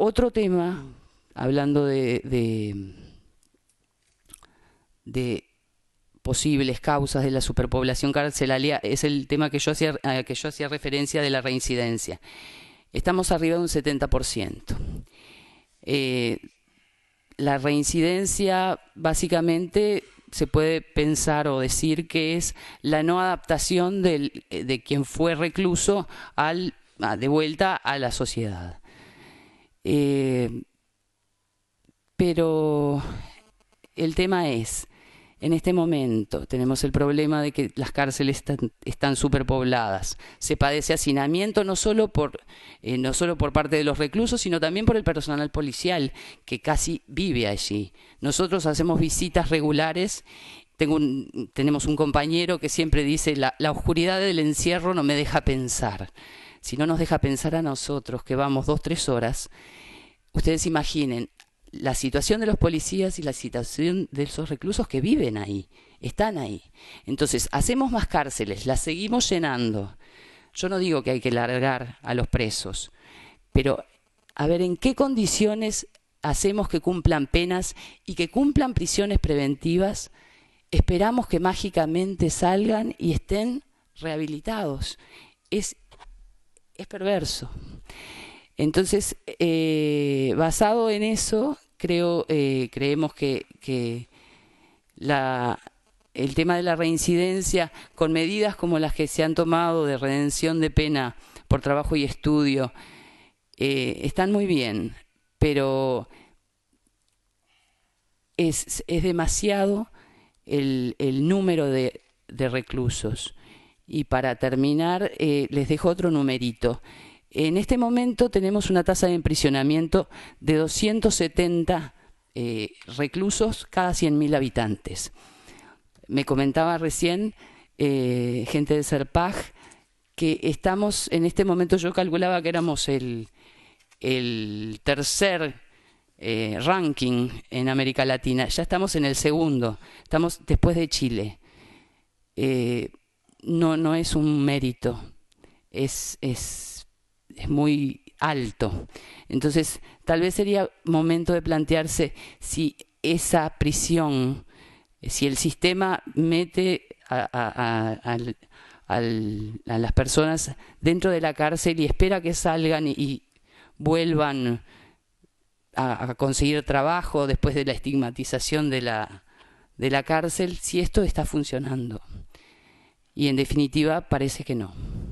Otro tema, mm. hablando de, posibles causas de la superpoblación carcelaria es el tema que yo hacía, eh, que yo hacía referencia de la reincidencia. Estamos arriba de un 70%. Eh, la reincidencia básicamente se puede pensar o decir que es la no adaptación eh, de quien fue recluso ah, de vuelta a la sociedad. Eh, pero el tema es, en este momento tenemos el problema de que las cárceles están, superpobladas. Se padece hacinamiento no solo, por, eh, no por parte de los reclusos, sino también por el personal policial, que casi vive allí. Nosotros hacemos visitas regulares. Tengo tenemos un compañero que siempre dice, la oscuridad del encierro no me deja pensar si no nos deja pensar a nosotros que vamos dos, tres horas, ustedes imaginen la situación de los policías y la situación de esos reclusos que viven ahí, están ahí. Entonces, hacemos más cárceles, las seguimos llenando. Yo no digo que hay que largar a los presos, pero a ver en qué condiciones hacemos que cumplan penas y que cumplan prisiones preventivas, esperamos que mágicamente salgan y estén rehabilitados. Es es perverso. Entonces, eh, basado en eso, creo, eh, creemos que, el tema de la reincidencia, con medidas como las que se han tomado de redención de pena por trabajo y estudio, eh, están muy bien, pero es, demasiado el, número de reclusos. Y para terminar, eh, les dejo otro numerito. En este momento tenemos una tasa de emprisionamiento de 270 eh, reclusos cada 100.000 habitantes. Me comentaba recién eh, gente de Serpaj que estamos, en este momento yo calculaba que éramos el, tercer ranking en América Latina, ya estamos en el segundo, estamos después de Chile no, no es un mérito, es, es, muy alto. Entonces, tal vez sería momento de plantearse si esa prisión, si el sistema mete a, las personas dentro de la cárcel y espera que salgan y, vuelvan a, conseguir trabajo después de la estigmatización de la, de la cárcel, si esto está funcionando y en definitiva parece que no.